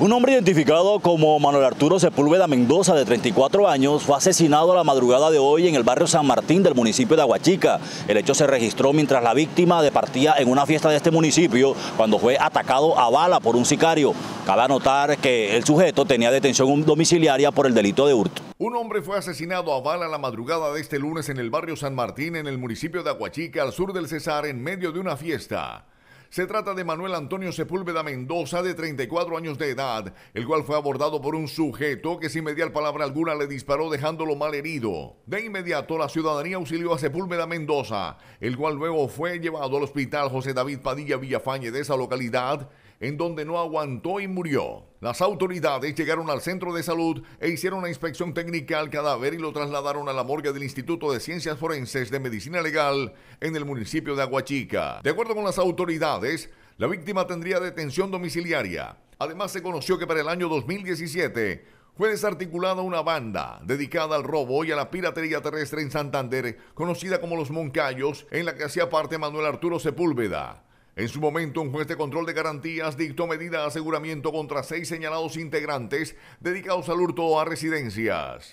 Un hombre identificado como Manuel Arturo Sepúlveda Mendoza, de 34 años, fue asesinado a la madrugada de hoy en el barrio San Martín del municipio de Aguachica. El hecho se registró mientras la víctima departía en una fiesta de este municipio cuando fue atacado a bala por un sicario. Cabe anotar que el sujeto tenía detención domiciliaria por el delito de hurto. Un hombre fue asesinado a bala la madrugada de este lunes en el barrio San Martín, en el municipio de Aguachica, al sur del Cesar, en medio de una fiesta. Se trata de Manuel Antonio Sepúlveda Mendoza, de 34 años de edad, el cual fue abordado por un sujeto que sin mediar palabra alguna le disparó dejándolo mal herido. De inmediato, la ciudadanía auxilió a Sepúlveda Mendoza, el cual luego fue llevado al hospital José David Padilla Villafañe de esa localidad, en donde no aguantó y murió. Las autoridades llegaron al centro de salud e hicieron una inspección técnica al cadáver y lo trasladaron a la morgue del Instituto de Ciencias Forenses de Medicina Legal en el municipio de Aguachica. De acuerdo con las autoridades, la víctima tendría detención domiciliaria. Además, se conoció que para el año 2017 fue desarticulada una banda dedicada al robo y a la piratería terrestre en Santander, conocida como los Moncayos, en la que hacía parte Manuel Arturo Sepúlveda. En su momento, un juez de control de garantías dictó medida de aseguramiento contra seis señalados integrantes dedicados al hurto a residencias.